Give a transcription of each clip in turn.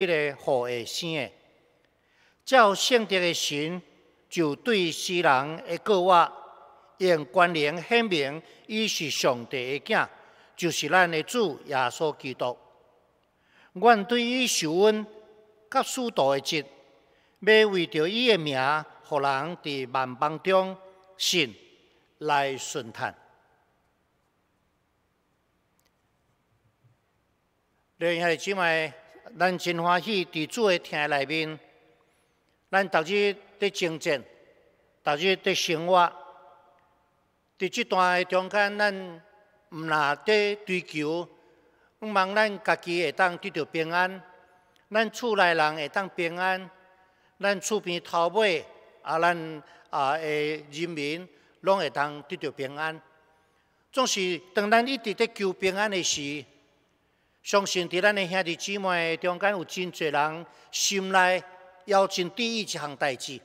一个何的生的？照圣德的神就对世人的告我，用关联显明，伊是上帝的囝，就是咱的主耶稣基督。阮对伊受恩甲所道的职，要为着伊的名，互人伫万邦中信来顺叹。了许姊妹。咱真欢喜伫厝的厅内面，咱逐日伫精进，逐日伫生活。伫即段诶中间，咱毋若伫追求，毋望咱家己会当得到平安，咱厝内人会当平安，咱厝边头尾啊，咱啊诶人民拢会当得到平安。总是当咱一直伫求平安诶时，相信伫咱的兄弟姊妹中间有真侪人心内有真注意一项代志，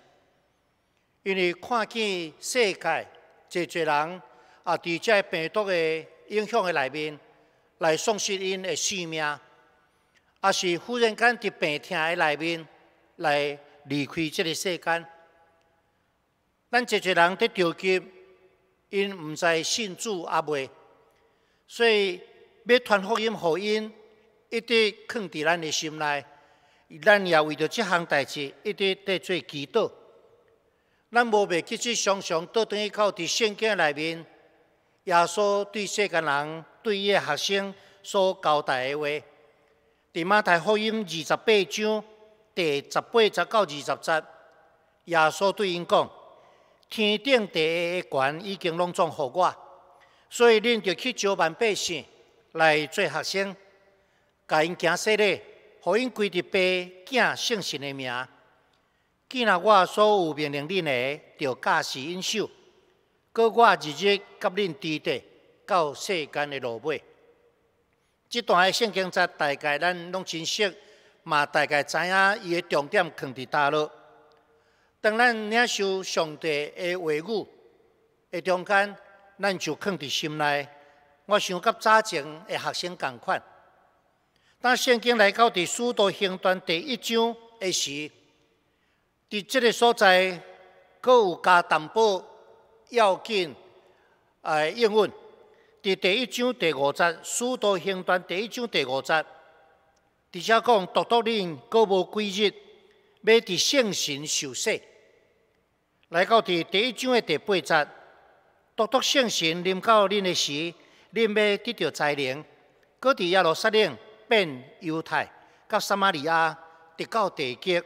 因为看见世界济侪人啊伫遮病毒的影响的内面来丧失因的性命，啊是忽然间伫病痛的内面来离开这个世间。咱济侪人伫着急，因毋知信主阿未，所以。要传福音福音一直藏伫咱的心内，咱也为着即项代志一直在做祈祷。咱无袂急急常常倒转去靠伫圣经内面，耶稣对世间人对伊个学生所交代的话。伫马太福音二十八章第十八节到二十节，耶稣对因讲：天顶第一的权已经拢总互我，所以恁着去招办百姓。来做学生，甲因行细的，互因规日爸、行姓神的名。既然我所有命令恁的，就驾时应手，过我一日甲恁地带到世间的路尾。即段的圣经，咱大概咱拢珍惜，嘛大概知影伊的重点藏伫倒落。当咱领受上帝的话语的中间，咱就藏伫心内。我想甲早前的学生共款，当圣经来到伫《使徒行传》第一章的时，伫即个所在，阁有加淡薄要紧诶应文伫第一章第五节，《使徒行传》第一章第五节，伫遮讲，独独恁过无几日，要伫圣神受洗。来到伫第一章的第八节，独独圣神临到恁的时，恁要得到灾灵，搁伫耶路撒冷、变犹太、甲撒玛利亚，得到地极，要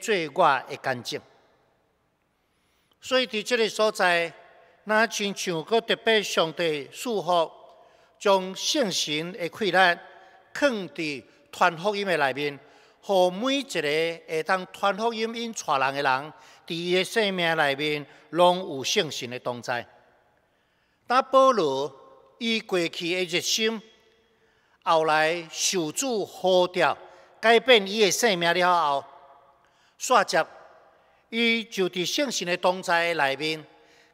做我的干净。所以伫即个所在，那亲像搁特别上帝束福，将圣神的困难，藏伫传福音的内面，互每一个会当传福音引传人的人，伫的生命内面，拢有圣神的同在。大保罗。伊过去的热心，后来受主呼召，改变伊的性命了后，煞则伊就伫圣神个在灾内面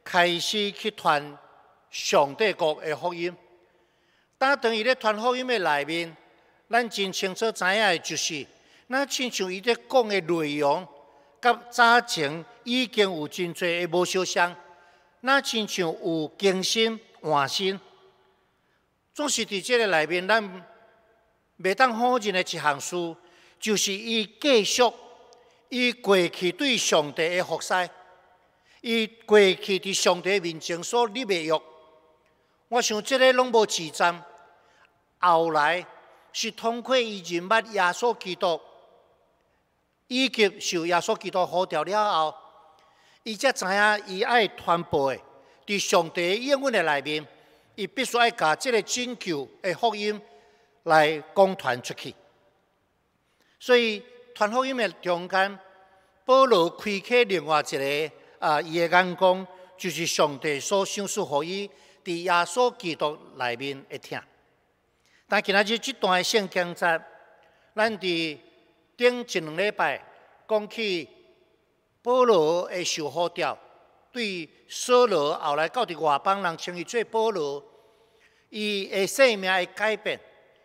开始去传上帝国的福音。但传伊咧传福音的内面，咱真清楚知影的就是，咱亲像伊伫讲的内容，甲早前已经有真济的无相，咱亲像有更新换新。总是伫这个内面，咱袂当否认的一项事，就是伊继续伊过去对上帝的服侍，伊过去伫上帝面前所立的约。我想这个拢无自赞，后来是通过伊认捌耶稣基督，以及受耶稣基督呼召了后，伊才知影伊爱传播的。伫上帝应允的内面。伊必须爱甲即个拯救的福音来共传出去，所以传福音的中间，保罗开启另外一个啊，伊的眼光就是上帝所想说予伊伫耶稣基督内面一听。但今仔日即段圣经在咱伫顶一两礼拜讲起，保罗会受好掉。对，保罗后来到伫外邦人，称伊做保罗，伊的性命的改变，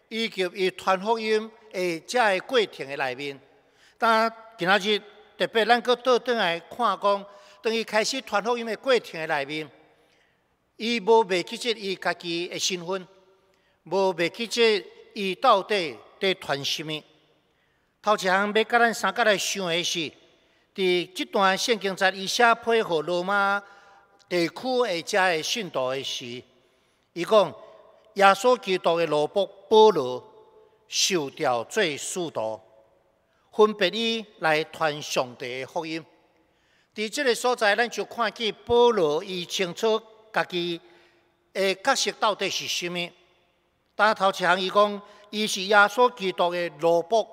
以及伊传福音的这个过程的内面。当今仔日特别，咱搁倒转来看讲，当伊开始传福音的过程的内面，伊无袂记着伊家己的身份，无袂记着伊到底在传什么。头一项要甲咱三个来想的是。伫这段圣经在伊写配合罗马地区的做的信徒的时，伊讲耶稣基督的罗卜保罗受调做使徒，分别伊来传上帝的福音。伫这个所在，咱就看见保罗伊清楚家己诶角色到底是甚物。当头一项，伊讲，伊是耶稣基督的罗卜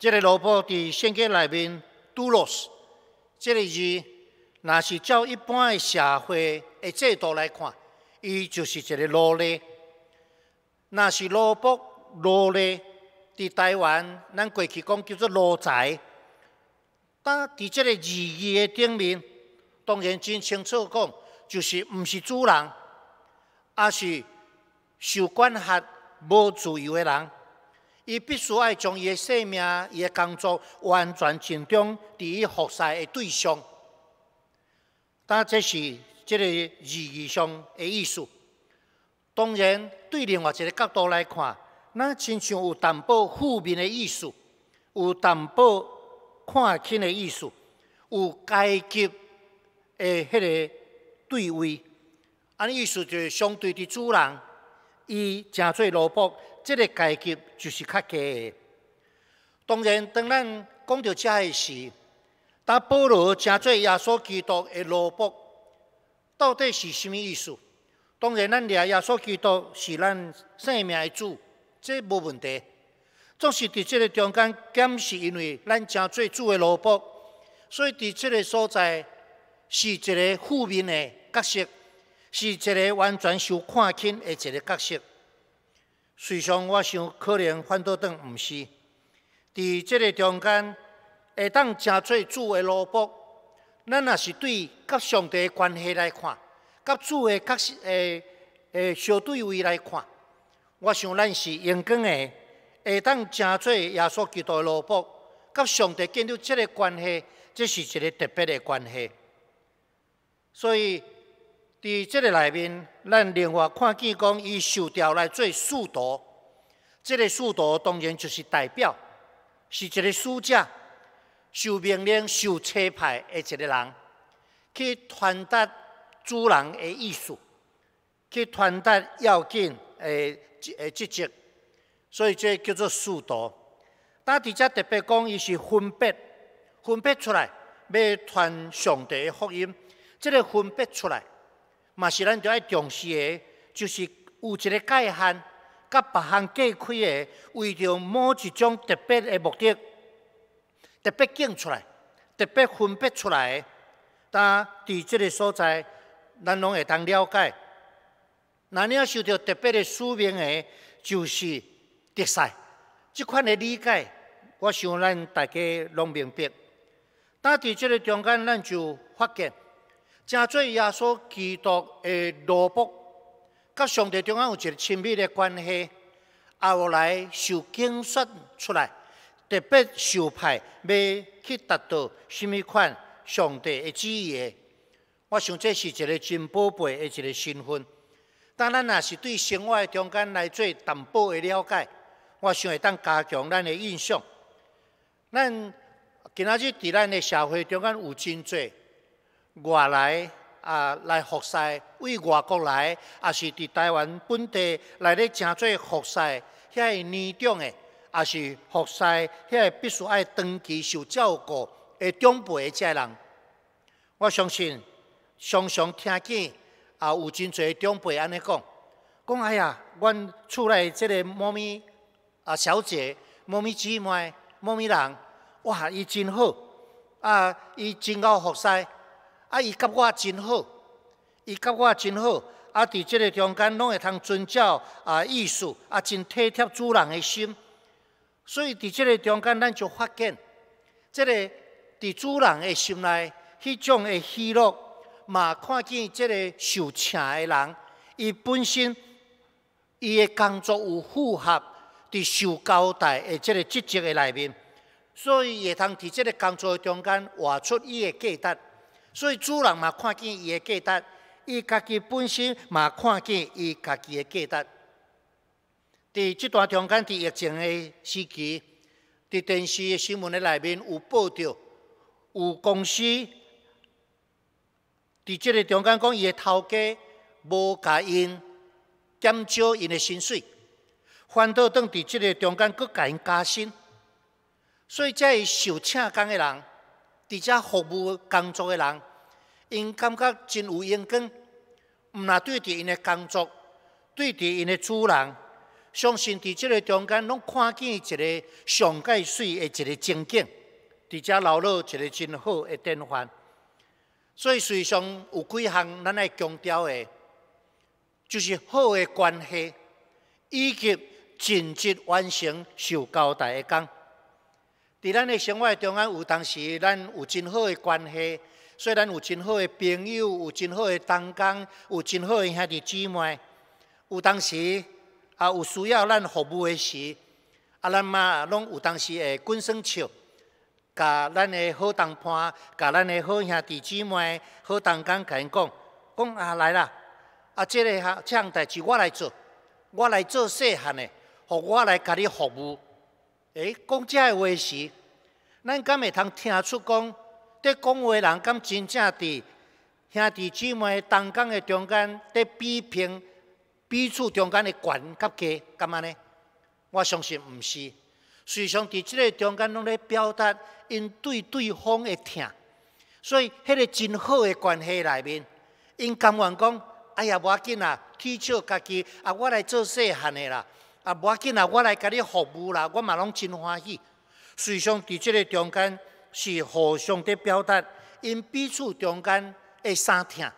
这个萝卜在圣经里面堕落时，这个字，那是照一般的社会的制度来看，伊就是一个奴隶。那是萝卜奴隶，在台湾，咱过去讲叫做奴才。但伫这个字义的顶面，当然真清楚讲，就是毋是主人，而是受管辖无自由的人。伊必须爱将伊的生命、伊的工作完全集中伫服侍的对象，但这是即个意义上个意思。当然，对另外一个角度来看，那亲像有淡薄负面个意思，有淡薄看清个意思，有阶级个迄个对位。安尼意思就是相对的主人，伊诚侪落魄。这个阶级就是较的。当然，当咱讲到这下时，达保罗正做耶稣基督的罗卜，到底是甚么意思？当然，咱掠耶稣基督是咱生命的主，这无问题。总是伫这个中间，兼是因为咱正做主的罗卜，所以伫这个所在是一个负面的角色，是一个完全受看轻的一个角色。事实上，我想可能反倒当毋是伫即个中间会当真做主的罗伯。咱也是对甲上帝的关系来看，甲主的甲诶诶相对位来看，我想咱是勇敢的，会当真做耶稣基督的罗伯。甲上帝建立即个关系，这是一个特别的关系。所以。伫这个内面，咱另外看见讲，伊受调来做使徒，这个使徒当然就是代表，是一个使者，受命令、受车牌的一个人去传达主人的意思，去传达要紧的诶、诶、职责，所以即叫做使徒。但伫遮特别讲，伊是分别、分别出来，要传上帝的福音，这个分别出来。嘛是咱要爱重视的，就是有一个界限，甲别行隔开的，为着某一种特别的目的，特别建出来，特别分别出来。当伫即个所在，咱拢会当了解。那你要受到特别的使命的，就是特色。即款的理解，我想咱大家拢明白。当伫即个中间，咱就发现。正做耶稣基督的罗布，甲上帝中间有一个亲密的关系，后来受拣选出来，特别受派要去达到什么款上帝的旨意我想，这是一个真宝贝的一个身份。当咱也是对生活中间来做淡薄的了解，我想会当加强咱的印象。咱今仔日伫咱的社会中间有真侪。外来啊，来服侍；为外国来，也是伫台湾本地来咧，诚做服侍。遐个年长诶，也是服侍；遐个必须爱长期受照顾诶长辈诶，遮人。我相信常常听见啊，有真侪长辈安尼讲，讲哎呀，阮厝内即个猫咪啊，小姐猫咪姊妹猫咪人，哇，伊真好啊，伊真够服侍。啊！伊甲我真好，伊甲我真好。啊！伫即个中间拢会通遵照啊，艺术啊，真体贴主人的心。所以伫即个中间，咱就发现，即个伫主人的心内，迄种的喜乐，嘛看见即个受请的人，伊本身伊的工作有符合伫受交代的即个职责的内面，所以会通伫即个工作中间画出伊的价值。所以，主人嘛看见伊的价值，伊家己本身嘛看见伊家己的价值。伫即段中间，伫疫情的时期，伫电视的新闻的内面有报道，有公司在即个中间讲伊的头家无甲因减少因的薪水，反倒当伫即个中间佫加薪，所以，才会受请工的人。伫遮服务工作的人，因感觉真有眼光，毋若对伫因的工作，对伫因的主人，相信伫这个中间，拢看见一个上界水的一个情景，伫遮留落一个真好的典范。所以，水上有几项咱爱强调的就是好的关系，以及尽职完成受交代的工。在咱的生活中间，有当时咱有真好的关系，所以咱有真好的朋友，有真好的同工，有真好的兄弟姐妹。有当时啊，有需要咱服务的时，啊，咱嘛拢有当时会滚身笑，甲咱的好同伴，甲咱的好兄弟姐妹、好同工，甲因讲，讲啊来啦，啊，这个哈，这项代志我来做，我来做细汉的，互我来甲你服务。诶，讲这话时，咱敢会通听出讲，伫讲话人敢真正伫兄弟姐妹同工的中间，伫比拼、彼此中间的权甲低，干嘛呢？我相信毋是，时常伫即个中间拢咧表达因对对方的疼，所以迄个真好嘅关系内面，因甘愿讲，哎呀，无要紧啦，去恤家己，啊，我来做细汉的啦。啊，无要紧啦，我来给你服务啦，我嘛拢真欢喜。随相伫即个中间是互相的表达，因彼此中间会相听，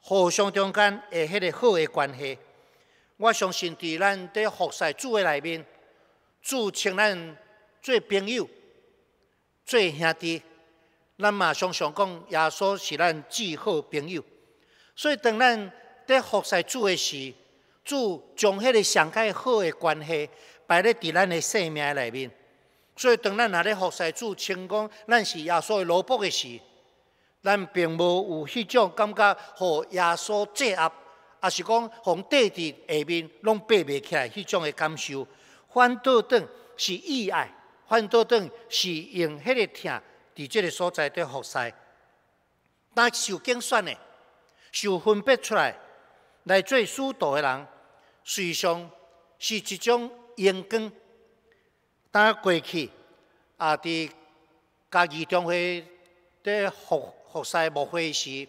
互相中间会迄个好的关系。我相信伫咱伫服赛主嘅内面，主请咱做朋友、做兄弟，咱嘛常常讲，耶稣是咱至好朋友。所以当咱伫服赛主嘅时，主将迄个上佳好的关系摆咧伫咱的性命内面，所以当咱若咧服侍主成功，咱是耶稣的罗卜嘅时，咱并无有迄种感觉，互耶稣制压，也是讲皇地伫下面拢爬袂起来，迄种的感受。反倒转是意爱，反倒转是用迄个疼伫即个所在对服侍，当受精选嘅，受分别出来来做疏导的人。水上，是一种远港当过去，啊！伫家己中会伫复复西牧会时，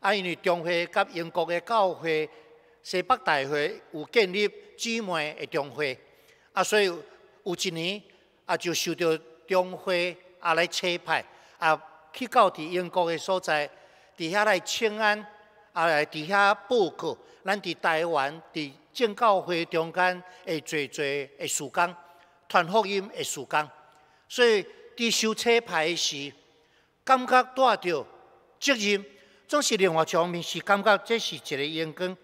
啊，因为中会甲英国个教会西北大会有建立姊妹个中会，啊，所以有一年啊，就收到中会啊来车派啊，去到伫英国个所在，伫遐来请安，啊，来伫遐报告，咱伫台湾伫。证教会中间会做做会事工，传福音会事工，所以伫修车牌时，感觉带着责任，总是另外一方面是感觉这是一个因缘。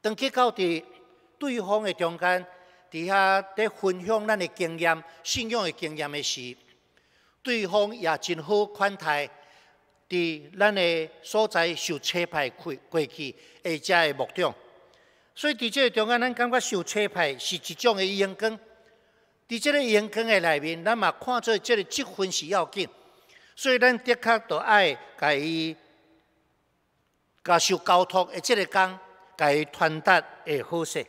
当结到的对方的中间，伫遐伫分享咱的经验、信仰的经验的时，对方也真好款待，伫咱的所在修车牌过过去，个只的目的。所以，伫这个中间，咱感觉受吹派是一种的因根。伫这个因根的内面，咱嘛看做这个积分是要紧。所以，咱的确都爱甲伊甲受交托，的这个工，甲伊传达会好势。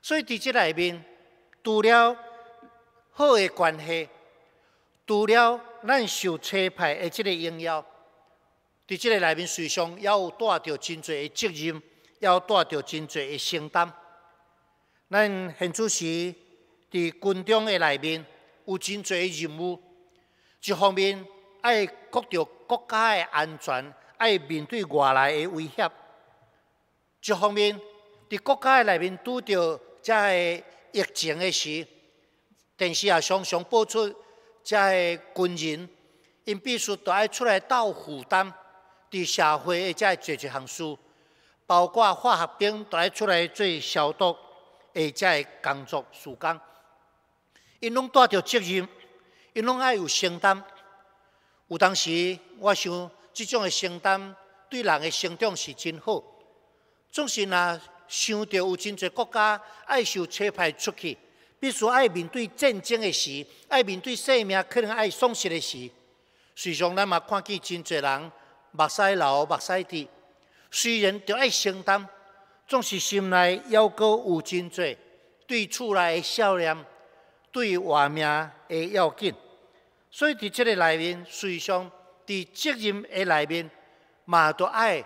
所以，伫这内面，除了好的关系，除了咱受车牌的这个影响，伫这个内面，水上也有带着真侪的责任。要带着真侪的承担，咱现主席伫军中的内面有真侪的任务。一方面爱顾着国家的安全，爱面对外来的威胁；一方面伫国家的内面拄到遮个疫情的时，电视也常常播出遮个军人因必须爱出来斗负担，伫社会的个做一项事。包括化学兵带出来做消毒下只工作时工，因拢带着责任，因拢爱有承担。有当时我想，这种的承担对人的成长是真好。总是若想着有真侪国家爱受车派出去，必须爱面对战争的时，爱面对生命可能爱丧失的时，时上咱嘛看见真侪人目屎流目屎滴。虽然着爱承担，总是心内也搁有真多对厝内的少年、对外命的要紧，所以伫即个内面，虽上伫责任的内面，嘛着爱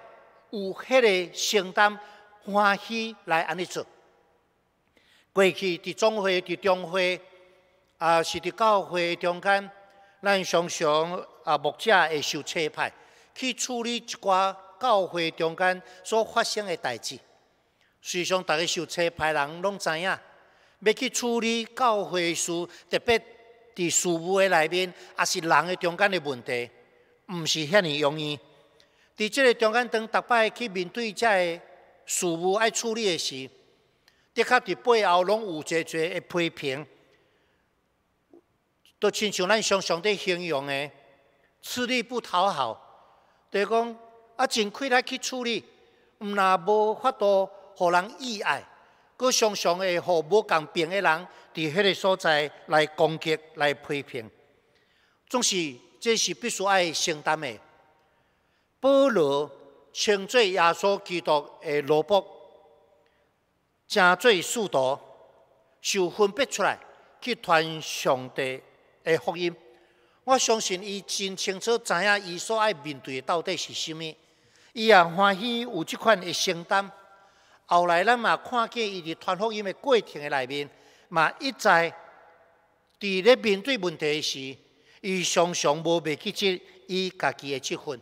有迄个承担欢喜来安尼做。过去伫总会、伫中会，啊，是伫教会中间，咱常常啊目者会受车派去处理一寡教会中间所发生的代志，事实上，大家受车派人拢知影，要去处理教会事，特别伫事务的内面，也是人的中间的问题，毋是遐尼容易。伫即个中间，当逐摆去面对遮个事务要处理的时，的确伫背后拢有一侪的批评，都亲像咱常常伫形容的，吃力不讨好，就讲。啊，尽快来去处理，毋那无法度互人意外，佫常常会互无共病的人伫迄个所在来攻击、来批评，总是，这是必须爱承担的。不如称作耶稣基督的萝卜，正做使徒，就分别出来去传上帝的福音。我相信伊真清楚知影伊所爱面对的到底是甚物。伊也欢喜有即款的承担，后来咱嘛看见伊伫传福音的过程的内面，嘛一再伫咧面对问题时，伊常常无袂记即伊家己的这份。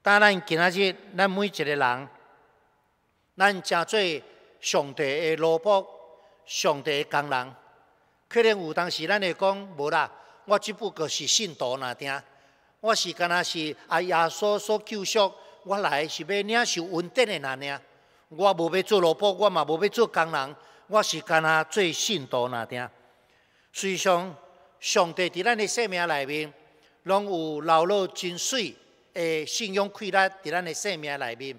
当咱今仔日，咱每一个人，咱诚做上帝的萝卜，上帝的工人，可能有当时咱会讲无啦，我只不过是信徒那顶，我是敢若是啊亚索所救赎。我来是要领受稳定的那领，我无要做萝卜，我嘛无要做工人，我是干那做信徒那点虽上上帝伫咱的生命内面，拢有流露真水诶信仰快乐伫咱的生命内面，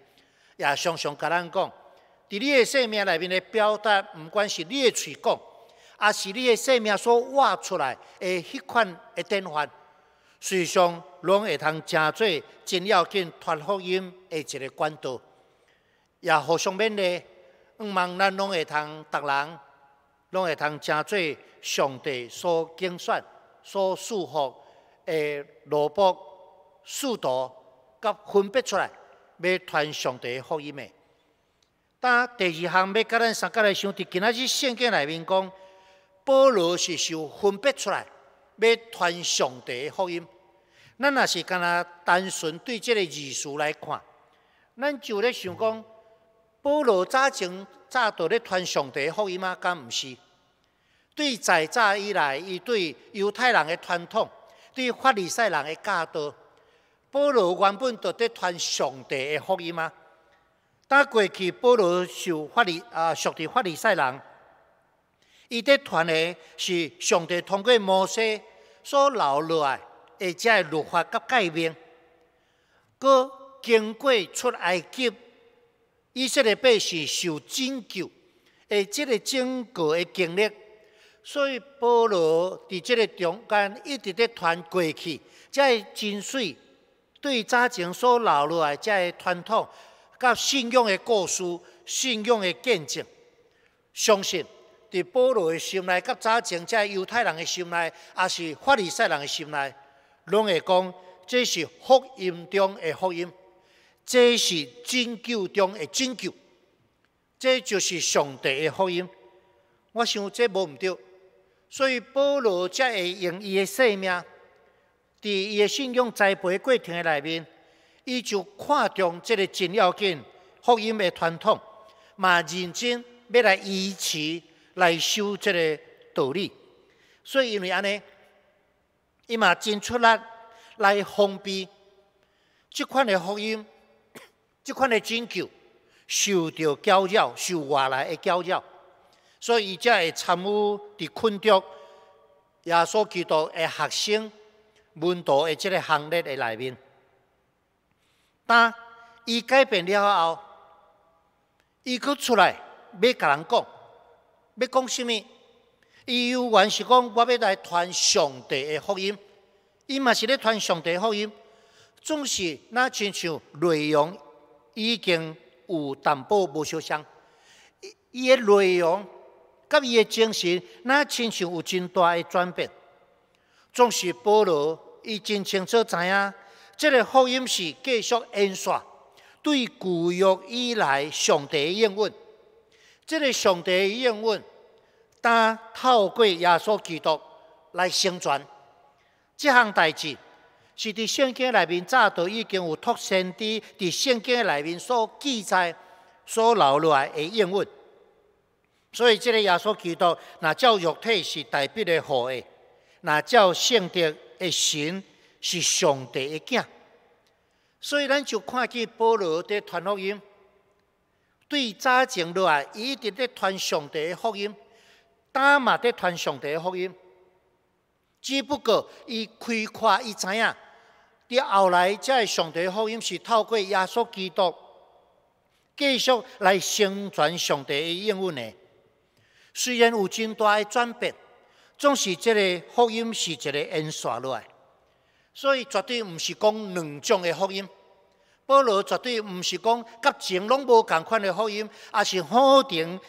也常常甲咱讲，伫你的生命内面的表达，毋管是你的嘴讲，也是你的生命所挖出来的迄款的典范。世实上，拢会通诚多真要紧传福音的一个管道，也互相勉励，毋忙咱拢会通逐人，拢会通诚多上帝所拣选、所祝福的罗卜、信徒，甲分别出来，要传上帝的福音的。当第二项要甲咱三个人想，伫今仔日圣经内面讲，保罗是受分别出来。要传上帝的福音，咱若是干那单纯对即个字数来看，咱就咧想讲，保罗早前早伫咧传上帝的福音吗？敢毋是？对在早以来，伊对犹太人的传统，对法利赛人的教导，保罗原本就伫传上帝的福音吗？但过去保罗受法利啊，属伫法利赛人，伊伫传的是上帝通过摩西。所留落来，的才会绿法甲改变，佮经过出埃及，以色列百姓受拯救，的这个整个的经历，所以保罗伫这个中间，一直在传过去，会精髓对早前所留落来，会传统甲信仰的故事、信仰的见证，相信。伫保罗的心内，甲早前在犹太人的心内，也是法利赛人的心内，拢会讲：这是福音中的福音，这是拯救中的拯救，这就是上帝的福音。我想这无毋对，所以保罗才会用伊的性命，在伊的信仰栽培过程的内面，伊就看重即个真要紧福音的传统，嘛认真要来维持。来修这个道理，所以因为安尼，伊嘛真出力来封闭这款的福音，这款的拯救，受到干扰，受外来的干扰，所以伊才会参悟伫困着耶稣基督的学生。门道的这个行列的里面。当伊改变了后，伊佫出来，要甲人讲。要讲什物？伊原是讲，我要来传上帝的福音。伊嘛是咧传上帝的福音，总是那亲像内容已经有淡薄无相。伊的内容甲伊的精神，那亲像有真大的转变。总是保罗已经清楚知影，這个福音是继续延续对旧约以来上帝应允，這个上帝应允。但透过耶稣基督来成全这项代志是伫圣经内面早就已经有托先伫伫圣经内面所记载、所留落来的应允。所以，即个耶稣基督，那照肉体是代表的好的，那照圣德的神是上帝的囝。所以，咱就看见保罗的传福音，对早前落来一直在传上帝的福音。单嘛在传上帝的福音，只不过伊开阔伊知影，伫后来才会上帝的福音是透过耶稣基督继续来宣传上帝的应允的。虽然有真大的转变，总是这个福音是一个延续落来，所以绝对毋是讲两种的福音。保罗绝对毋是讲甲前拢无共款的福音，而是否定。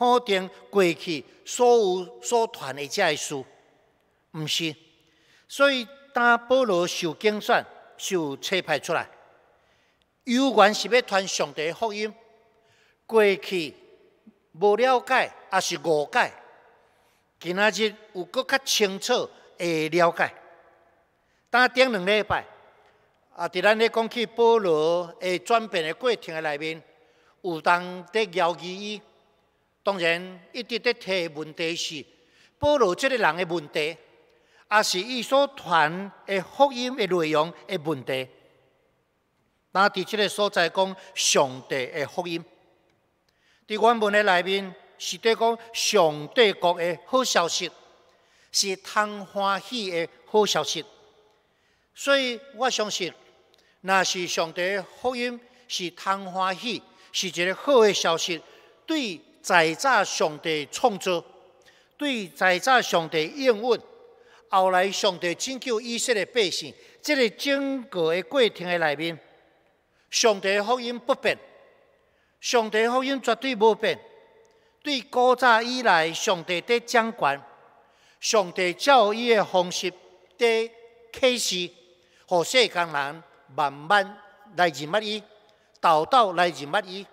否定过去所有所传的这些书，毋是，所以当保罗受警选、受册派出来，有缘是要传上帝的福音。过去无了解，也是误解，今仔日有搁较清楚的了解。当顶两礼拜，啊，伫咱咧讲起保罗的转变的过程的内面，有当伫摇椅伊。当然，一直在提问题是保罗这个人的问题，也是伊所传的福音的内容的问题。那伫即个所在讲上帝的福音，在我们的里面是讲上帝国的好消息，是通欢喜的好消息。所以，我相信，那是上帝的福音，是通欢喜，是一个好的消息，对。在早上帝创造，对在早上帝应允，后来上帝拯救以色列百姓，这个整个的过程的内面，上帝的福音不变，上帝的福音绝对不变。对古早以来上帝的掌权，上帝教育的方式的启示，好世界人慢慢来认识伊，道道来认识伊，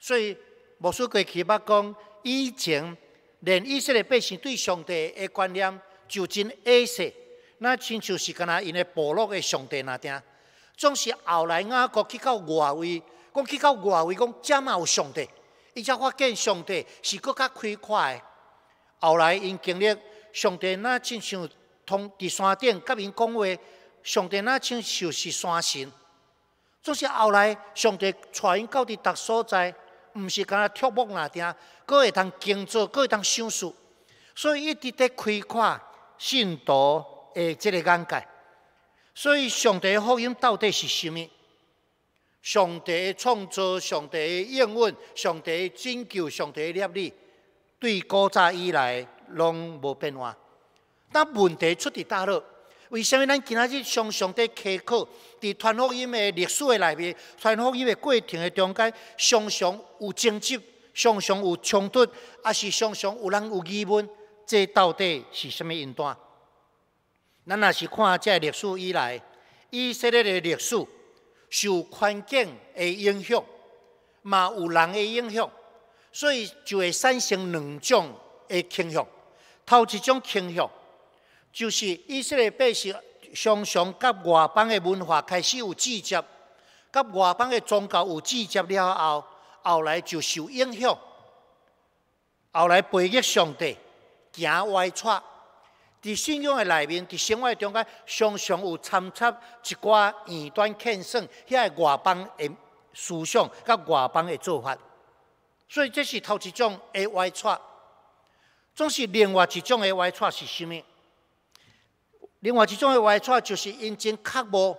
所以。无数过去捌讲，以前连以色列百姓对上帝的观念就真矮小，那亲像是敢若因的部落的上帝那定。总是后来啊，国去到外围，讲去到外围讲，遮嘛有上帝，伊才发现上帝是更较开阔的。后来因经历上帝那亲像通伫山顶甲因讲话，上帝那亲像是山神。总是后来上帝带因到伫呾所在。毋是干那跳蹦那丁，个会当经做，个会当修书，所以一直在开阔信徒的这个眼界。所以上帝的福音到底是甚么？上帝的创造，上帝的应允，上帝的拯救，上帝的立例，对古早以来拢无变化。那问题出伫倒落？为什么咱今仔日常常在开课？在传福音的历史的内面，传福音的过程的中间，常常有争执，常常有冲突，也是常常有人有疑问，这到底是甚么因端？咱也是看这历史以来以色列的历史，受环境的影响，嘛有人的影响，所以就会产生两种的倾向，头一种倾向。就是以色列百姓，常常甲外邦的文化开始有接触，甲外邦的宗教有接触了后，后来就受影响，后来背逆上帝，行歪错。伫信仰的里面，伫生活中间，常常有掺插一些异端欠算遐个外邦的思想，甲外邦的做法。所以这是头一种的歪错。总是另外一种的歪错是甚物？另外一种的坏处就是因真确望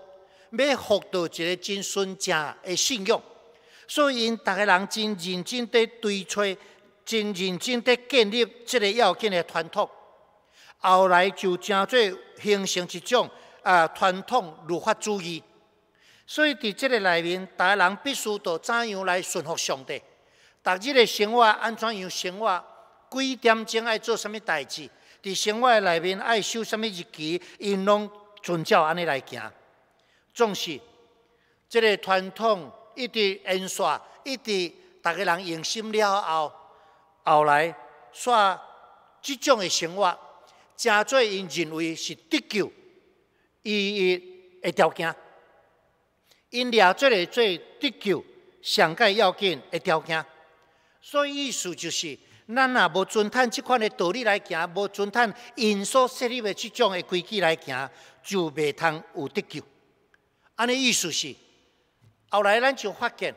要获得一个真纯正的信仰，所以因逐个人真认真地堆揣，真认真地建立这个要紧的传统，后来就真做形成一种啊传统儒法主义。所以伫这个内面，逐个人必须着怎样来顺服上帝，逐日的生活安怎样生活，几点钟爱做什物事。伫生活内面爱修什物日期，因拢遵照安尼来行。总是这个传统，一直延续，一直逐个人用心了后，后来煞即种的生活，真侪因认为是得救，一的条件。因掠做个做得救，上界要紧的条件。所以意思就是。咱若无尊探即款的道理来行，无尊探因所设立的即种的规矩来行，就未通有得救。安尼意思是，后来咱就发现，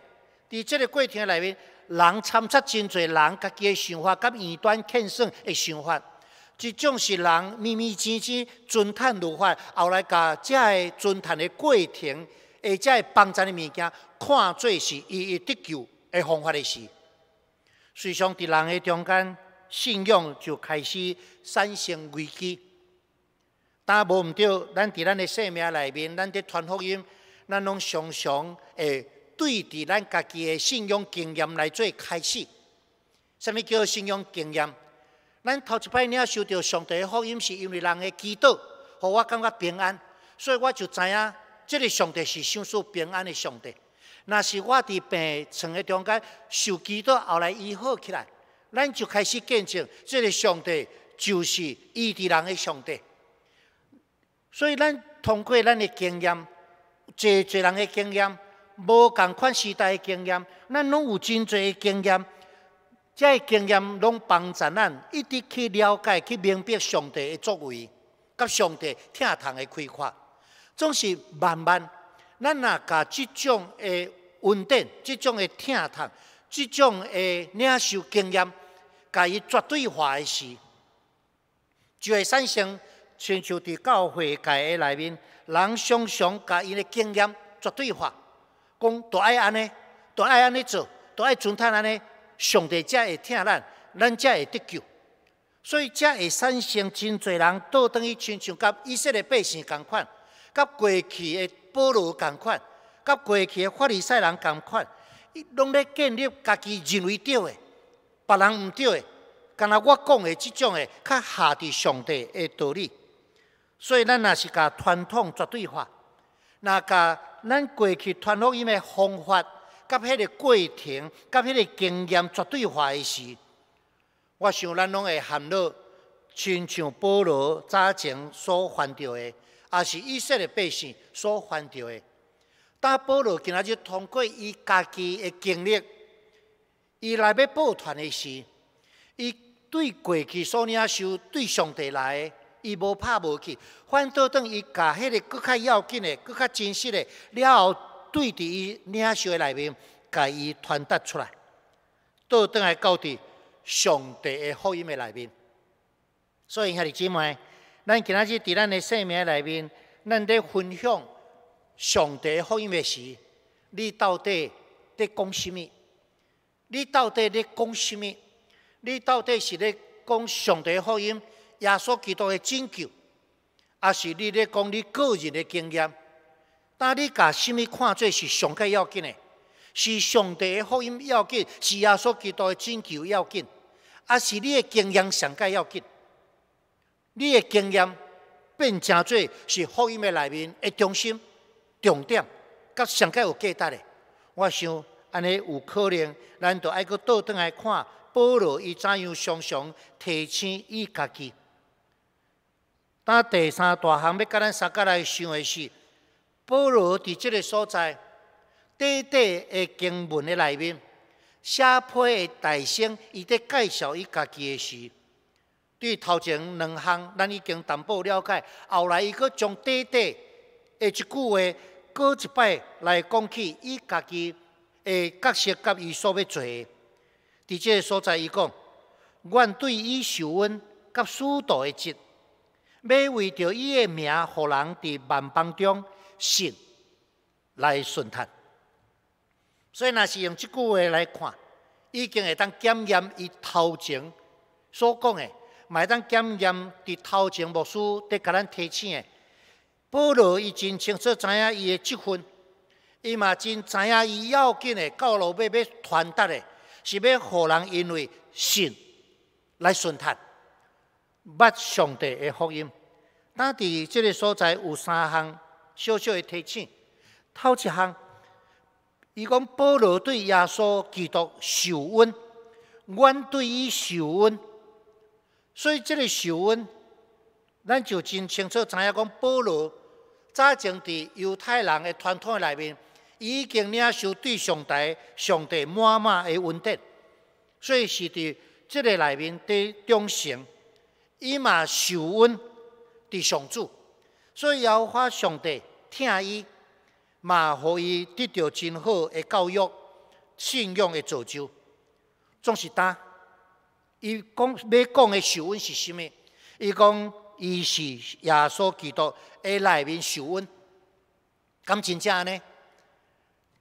在即个过程内面，人参杂真侪人家己的想法，甲异端、欠算的想法，即种是人迷迷怔怔、尊探如法。后来，甲才个尊探的过程，才会办正的物件，看做是伊依得救的方法的事。随上伫人诶中间，信仰就开始产生危机。但无毋对，咱伫咱诶生命内面，咱伫传福音，咱拢常常会对伫咱家己诶信仰经验来做开始。什物叫信仰经验？咱头一摆，领收到上帝诶福音，是因为人诶祈祷，互我感觉平安，所以我就知影，这个上帝是享受平安诶上帝。那是我伫病床的中间受基督，后来医好起来，咱就开始见证，这个上帝就是异地人的上帝。所以咱通过咱的经验，侪侪人的经验，无共款时代的经验，咱拢有真侪的经验，遮个经验拢帮助咱一直去了解、去明白上帝的作为，甲上帝听堂的开发，总是慢慢，咱若甲即种的稳定，这种的疼痛，这种的领受经验，加伊绝对化的事，就会产生，亲像伫教会界内面，人常常将伊的经验绝对化，讲都爱安尼，都爱安尼做，都爱赞叹安尼，上帝才会疼咱，咱才会得救。所以才会产生真侪人，都转去，亲像甲以色列百姓共款，甲过去的保罗共款。甲过去的法利赛人共款，伊拢咧建立家己认为对的，别人毋对的，干若我讲的即种的，较下伫上帝的道理。所以咱若是甲传统绝对化，若甲咱过去传统伊的方法，甲迄个过程，甲迄个经验绝对化的时，我想咱拢会陷入，亲像保罗早前所犯着的，也是以色列百姓所犯着的。大保罗今仔日通过伊家己的经历，伊来要报团的时，伊对过去所领受对上帝来的，伊无拍无去，反倒当伊甲迄个更较要紧的、更较真实的了后，对伫伊领受的内面，甲伊传达出来，倒当来到伫上帝的福音的内面。所以兄弟姊妹，咱今仔日伫咱的生命内面，咱在分享。上帝福音的时，你到底在讲什么？你到底在讲什么？你到底是在讲上帝福音、耶稣基督的拯救，还是你在讲你个人的经验？当你把什么看作是上计要紧的？是上帝的福音要紧，是耶稣基督的拯救要紧，还是你的经验上帝要紧？你的经验变成做是福音的里面的中心。重点甲上界有价值的。我想安尼有可能，咱着爱阁倒转来看保罗伊怎样常常提醒伊家己？当第三大项，要甲咱三个来想的是，保罗伫即个所在，短短诶经文诶内面，写批诶，大声，伊伫介绍伊家己诶事。对头前两项，咱已经淡薄了解，后来伊佫将短短。诶，一句话，过一摆来讲起，伊家己诶角色甲伊所要做，伫即个所在，伊讲，阮对伊受恩，甲殊多诶致，要为着伊的名，互人伫万邦中，信来顺叹。所以，若是用即句话来看，已经会当检验伊头前所讲的，会当检验伫头前无师得甲咱提醒的。保罗伊真清楚知影伊的积分，伊嘛真知影伊要紧的到路尾要传达的，是要互人因为信来顺谈，捌上帝的福音。当伫即个所在有三项小小的提醒，头一项，伊讲保罗对耶稣基督受恩，阮对伊受恩，所以即个受恩，咱就真清楚知影讲保罗。早前伫犹太人的传统内面，已经领受对上帝、上帝满满的恩典，所以是在这个内面伫忠诚，伊嘛受恩伫上主，所以要发上帝听伊，嘛互伊得到真好的教育、信仰的造就。总是他，伊讲要讲的受恩是甚物？伊讲。伊是耶稣基督，的内面受恩，敢真正呢？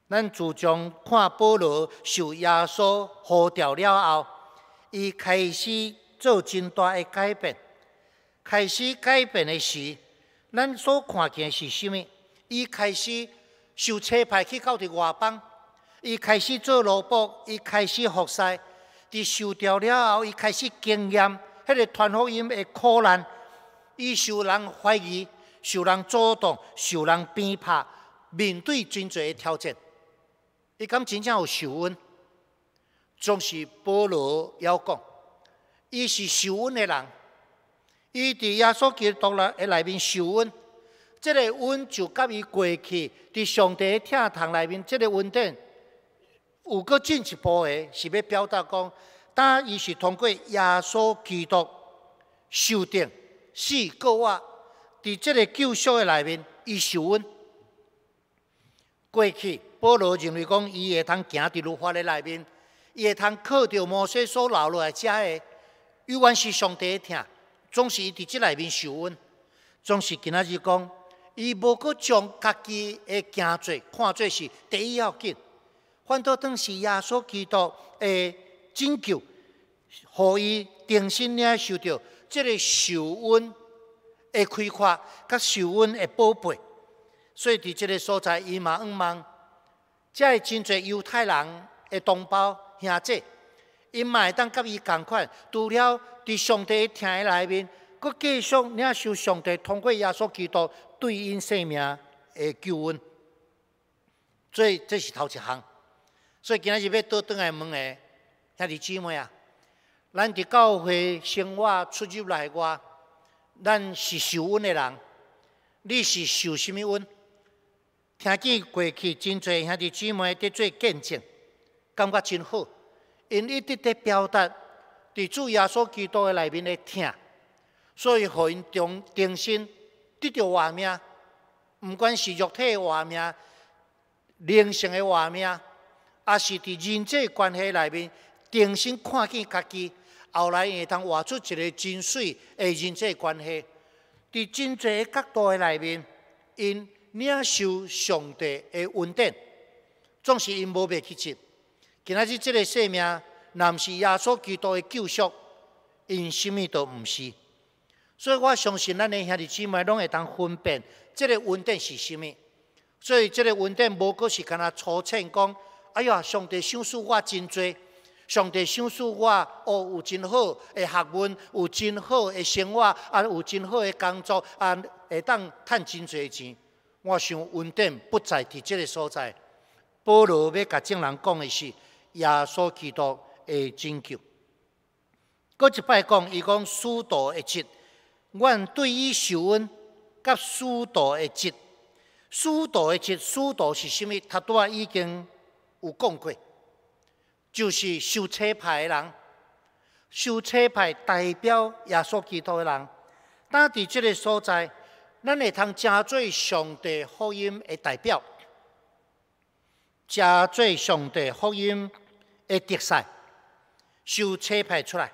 咱自从看保罗受耶稣呼召了后，伊开始做真大的改变。开始改变的是，咱所看见是虾物？伊开始修车牌去到伫外邦，伊开始做萝卜，伊开始服侍。伫受掉了后，伊开始经验迄个传福音的苦难。伊受人怀疑，受人阻挡，受人鞭拍，面对真侪的挑战，伊敢真正有受恩？总是保罗要讲，伊是受恩的人，伊伫耶稣基督内，内面受温，这个恩就甲伊过去伫上帝的天堂内面，这个恩典有个进一步的，是要表达讲，当伊是通过耶稣基督受订。四个我，伫即个旧赎的内面，伊受温。过去保罗认为讲，伊会通行伫如花的内面，伊会通靠着摩西所留落来遮的。永远是上帝听，总是伫即内面受温，总是今仔日讲，伊无阁将家己的行罪看做是第一要紧。反倒当是耶稣基督的拯救，予伊重新领受着。即个受恩会开化，甲受恩会宝贝，所以伫即个所在伊慢忙，即个真侪犹太人诶同胞兄弟，伊会当甲伊共款，除了伫上帝听诶内面，佮继续领受上帝通过耶稣基督对因生命诶救恩。所以这是头一项，所以今仔日要欲倒转来问诶，兄弟姊妹啊。咱伫教会生活出入内外，咱是受恩的人。你是受什物恩？听见过去真侪兄弟姊妹伫做见证，感觉真好。因一直伫表达，伫主耶稣基督的内面咧听，所以互因重重新得着活命。毋管是肉体的活命，灵性的活命，还是伫人际关系内面重新看见家己。后来会当画出一个真水的人际关系，伫真侪角度的内面，因领受上帝的恩典，总是因无被拒绝。今仔日这个生命，乃毋是耶稣基督的救赎，因甚物都毋是。所以我相信咱的兄弟姊妹拢会当分辨，这个恩典是甚物。所以这个恩典无过是敢若粗浅讲，哎呀，上帝赏赐我真多。上帝赏赐我，哦，有真好的学问，有真好的生活，啊，有真好的工作，啊，会当赚真侪钱。我想稳定不在伫即个所在。保罗要甲众人讲的是，耶稣基督的拯救。搁一摆讲伊讲师道的职，阮对伊受恩甲师道的职，师道的职，师道是甚物？他都啊已经有讲过。就是收车牌的人，收车牌代表耶稣基督的人。当伫即个所在，咱会通真做上帝福音的代表，真做上帝福音的特使，收车牌出来，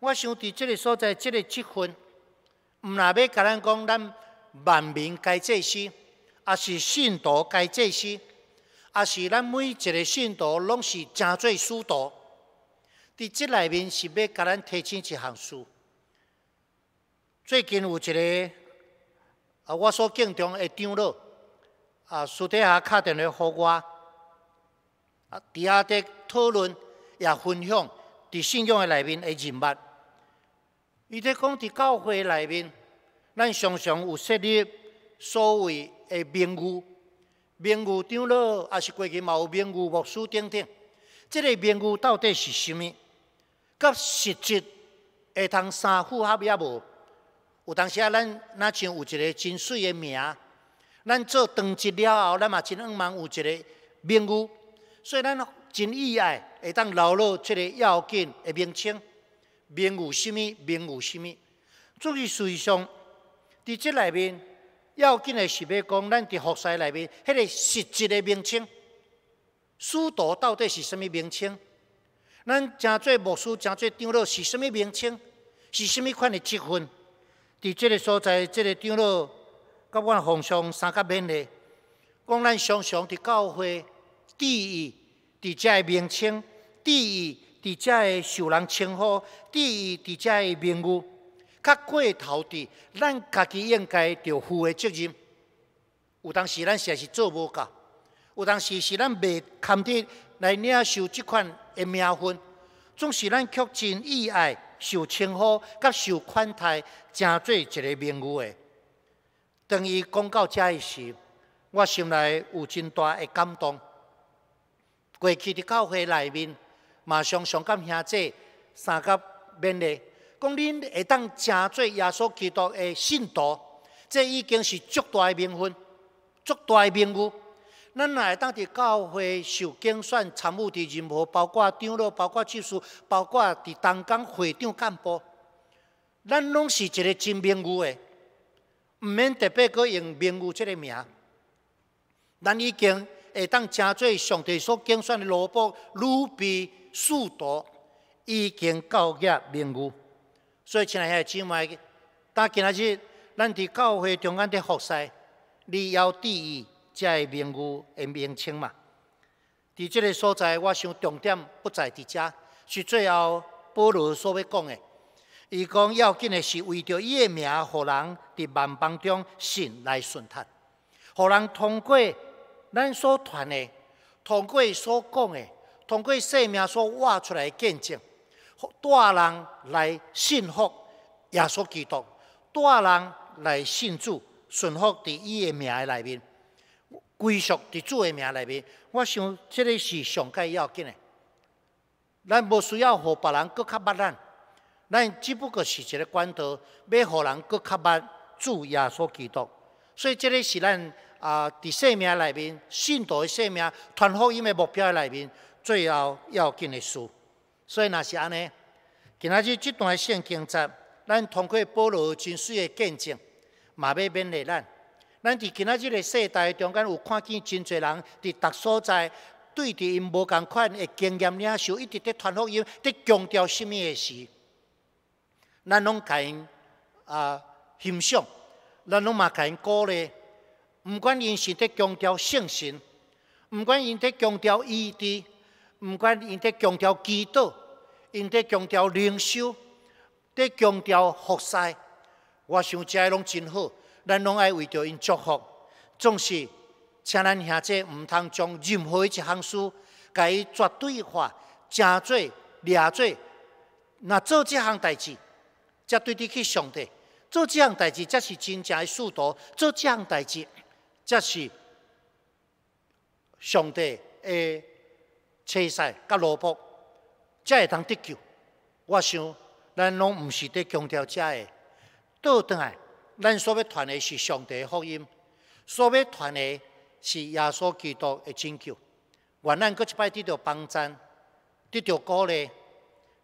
我想伫即个所在，这个积分，毋若要甲咱讲咱万民该做些，也是信徒该做些。啊，是咱每一个信徒，拢是真侪师徒。伫这内面是要甲咱提醒一项事。最近有一个啊，我所敬重的长老啊，私底下敲电话呼我，啊，底下伫讨论也分享伫信仰的内面的认物。伊在讲伫教会内面，咱常常有设立所谓的名誉。名物丢了，还是过去嘛有名物牧师等等，这个名物到底是甚物？甲实际会当三符合也无？有当时啊，咱若像有一个真水的名，咱做登记了后，咱嘛真硬忙有一个名物，所以咱真意爱会当留了，一个要紧的名称。名物甚物？名物甚物？注意水象，伫这内面。要紧的是要讲，咱伫学寺内面，迄个实质的名称，师徒到底是甚物名称？咱诚做牧师，诚做长老是甚物名称？是甚物款的职分？伫即个所在，即个长老，甲我互上相甲面的，讲咱常常伫教会地义，伫遮的名称，地义。伫遮的受人称呼，伫伊伫遮的名誉，较过头的，咱家己应该着负的责任。有当时咱实是做无到，有当时是咱未堪得来领受即款的名分。总是咱却真意爱受称呼，甲受款待，诚做一个名句的。当伊讲到这的时，我心内有真大的感动。过去的教会内面，马上上到兄弟三甲面的。讲恁会当真做耶稣基督的信徒，这已经是足大的名分、足大的名誉。咱会当伫教会受精选，参与伫任务，包括长老、包括技术、包括伫东工、会长、干部，咱拢是一个真名誉的，毋免特别讲用名誉即个名。咱已经会当真做上帝所精选的罗卜、鲁比、数多，已经够诫名誉。最亲爱姐妹，但今日咱伫教会中间的服侍，你要注意，才会明悟，会明清嘛。伫这个所在，我想重点不在伫这，是最后保罗所要讲的。伊讲要紧的是为着伊的名，互人伫万邦中信来顺叹，互人通过咱所传的，通过所讲的，通过生命所挖出来的见证。带人来信服耶稣基督，带人来信主，顺服伫伊个名内面，归属伫主个名内面。我想即个是上界要紧诶，咱无需要互别人搁较捌咱，咱只不过是一个管道，要互人搁较捌主耶稣基督。所以即个是咱啊，伫生命内面信徒诶生命，传福音个目标内面，最后要紧诶事。所以若是安尼，今仔日即段圣经节，咱通过保罗真水的见证，马要勉励咱，咱伫今仔日个世代中间有看见真侪人伫逐所在，对伫因无共款的经验领受，一直伫传福音，伫强调甚物的事。咱拢甲因啊欣赏，咱拢嘛甲因鼓励。毋管因是伫强调信心，毋管因伫强调医治，毋管因伫强调祈祷。因在强调领袖，在强调服侍，我想这拢真好，咱拢爱为着因祝福。总是请咱兄弟毋通将任何一项事，伊绝对化、正罪、掠罪。若做即项代志，则对得起上帝；做即项代志，则是真正的属徒；做即项代志，则是上帝的菜菜、甲萝卜。才会当得救，我想咱拢毋是伫强调遮个，倒转来，咱所要传的是上帝的福音，所要传的是耶稣基督的拯救。原来搁一摆得着帮助，得着鼓励，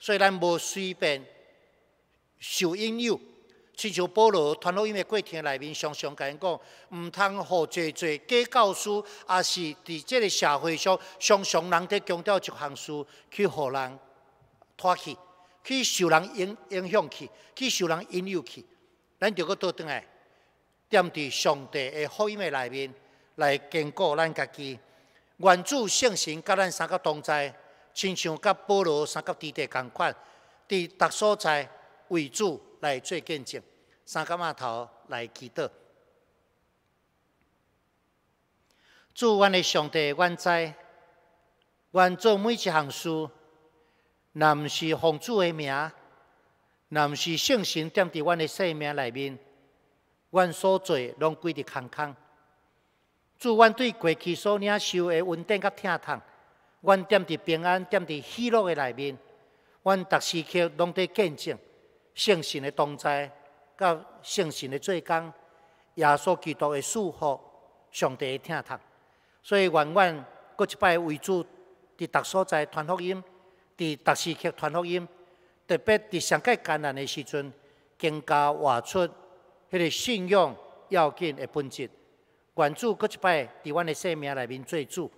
所以咱无随便受引诱。亲像保罗传福音的过程内面，常常甲因讲，毋通互侪侪假教师，也是伫即个社会上，常常人伫强调一项事，去互人。拖去，去受人影影响去，去受人引诱去，咱就阁倒转来，踮伫上帝的福音的内面来坚固咱家己。愿主圣神甲咱三个同在，亲像甲保罗三个弟弟同款，在各所在为主来做见证，三个码头来祈祷。祝阮的上帝，愿在，愿做每一项事。毋是奉主的名，毋是圣神点伫阮的性命内面，阮所做拢归伫空空。祝阮对过去所领受的稳定甲疼痛，阮点伫平安点伫喜乐的内面，阮逐时刻拢伫见证圣神的同在，甲圣神的做工，耶稣基督的祝福，上帝的疼痛。所以，愿阮搁一摆为主，在逐所在传福音。在特殊剧团福音，特别在上界艰难的时阵，更加活出迄个信仰要紧的本质。关注搁一摆，伫阮的生命内面做主。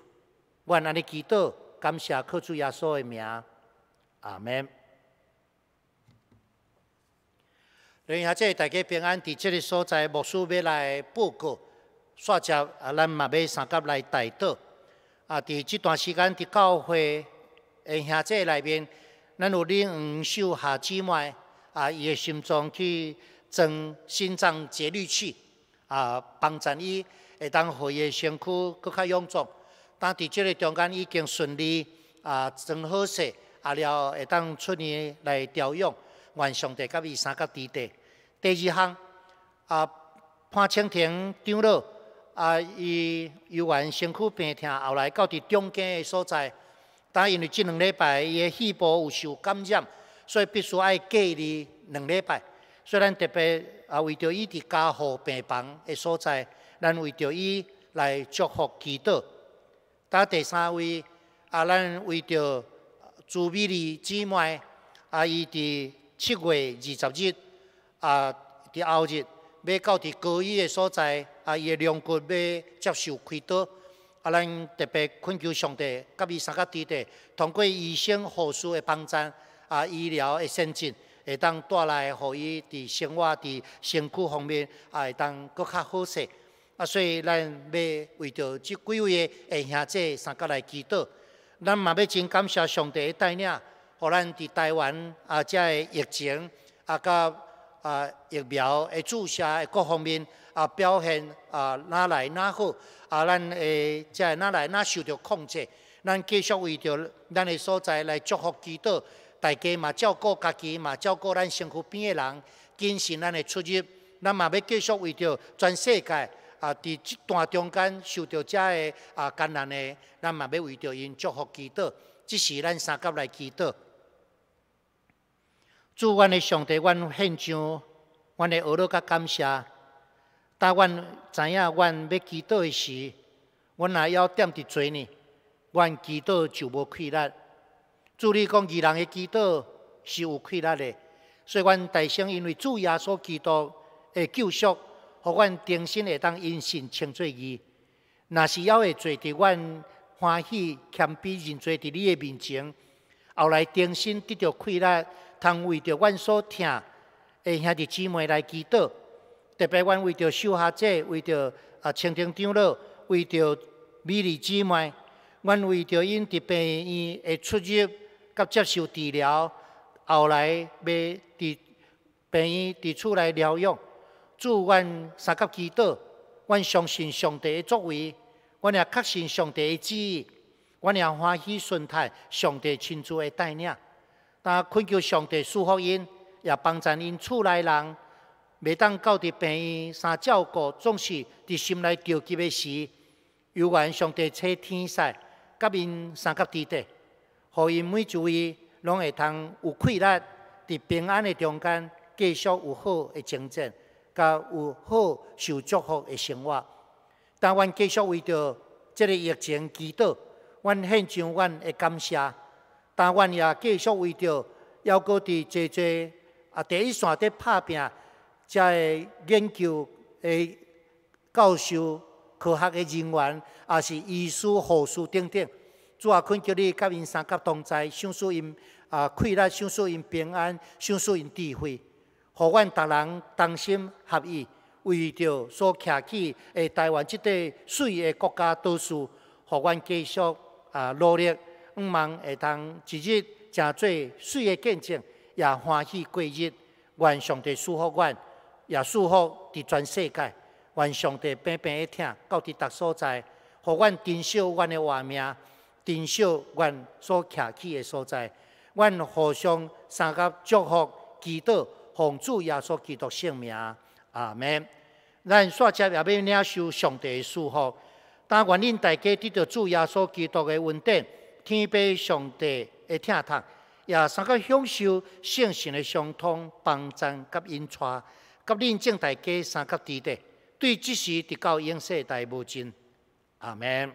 愿安尼祈祷，感谢靠主耶稣的名。阿门。另外，即大家平安，伫即个所在牧师要来报告，刷脚啊，咱嘛要三甲来带到。啊，伫即段时间伫教会。诶，下这内面，咱有黄秀下姊妹啊，伊诶心脏去装心脏节律器，啊，帮助伊会当互伊诶身躯佫较臃肿。但伫即个中间已经顺利，啊，装好势，啊，了会当出嚟来调养，愿上帝甲伊三个滴的。第二项，啊，潘清廷张乐，啊，伊有原身躯病痛，后来到伫中间诶所在。但因为这两礼拜伊个细胞有受感染，所以必须爱隔离两礼拜。虽然特别啊为着伊伫家护病房的所在，咱为着伊来祝福祈祷。第第三位啊，咱为着朱美丽姊妹，啊伊伫七月二十日啊伫后日要到伫高医的所在，啊伊的两骨要接受开刀。啊！咱特别恳求上帝，甲伊三加祈祷。通过医生、护士的帮助，啊，医疗的先进，会当带来予伊伫生活、伫身躯方面，会当更较好势。啊，所以咱要为着即几位的兄人三参来祈祷。咱嘛要真感谢上帝的带领，予咱伫台湾啊，遮的疫情啊，甲。啊，疫苗、诶注射、诶各方面啊，表现啊，哪来哪好啊，咱诶，即哪来哪受到控制，咱继续为着咱的所在来祝福祈祷，大家嘛照顾家己，嘛照顾咱身躯边的人，坚持咱的出入，咱嘛要继续为着全世界啊，伫即段中间受到遮诶啊艰难诶，咱嘛要为着因祝福祈祷，这是咱三教来祈祷。祝愿的上帝，阮献上，阮的学罗甲感谢。当阮知影，阮要祈祷的时，阮也要点伫做呢。阮祈祷就无困难。主，你讲异人的祈祷是有困难的，所以阮大声因为主耶稣基督的救赎，和阮定新会当因信称罪义。若是要会做伫阮欢喜谦卑认罪伫你的面前，后来定新得到困难。通为着阮所疼，会兄弟姊妹来祈祷；特别阮为着受害者，为着啊青藤长老，为着美丽姊妹，阮为着因伫病院会出入、甲接受治疗，后来要伫病院伫厝内疗养，祝愿三甲祈祷。阮相信上帝的作为，阮也确信上帝的旨意，阮也欢喜顺泰，上帝亲自的带领。但恳求上帝祝福因，也帮助因厝内人，每当到伫病院三照顾，总是伫心内着急的时，有缘上帝赐天使，甲因三格地带，互因每一位拢会通有快难，伫平安的中间继续有好诶进展，甲有好受祝福诶生活。但愿继续为着即个疫情祈祷，阮献上阮诶感谢。台湾也继续为着要搁伫做做啊第一线伫拍拼，才会研究的教授、科学的人员，啊是医师、护士等等。主要恳求你甲因三甲同在，享受因啊快乐，享受因平安，享受因智慧，互阮逐人同心合意，为着所徛起诶台湾即块水诶国家都市，互阮继续啊努力。希望会当一日真做水的见证，也欢喜过日。愿上帝祝福阮，也祝福伫全世界。愿上帝平平个听，到伫达所在，互阮珍惜阮的活命，珍惜阮所徛起的所在。阮互相三个祝福，祈祷，奉主耶稣基督圣名，阿门。咱煞接也要领受上帝的祝福，但愿大家得到主耶稣基督的恩典。天父上帝的疼堂，也三个享受圣神的相通、帮助甲引带，甲恁正大家三个祈祷，对即时得到应世代无尽。阿门。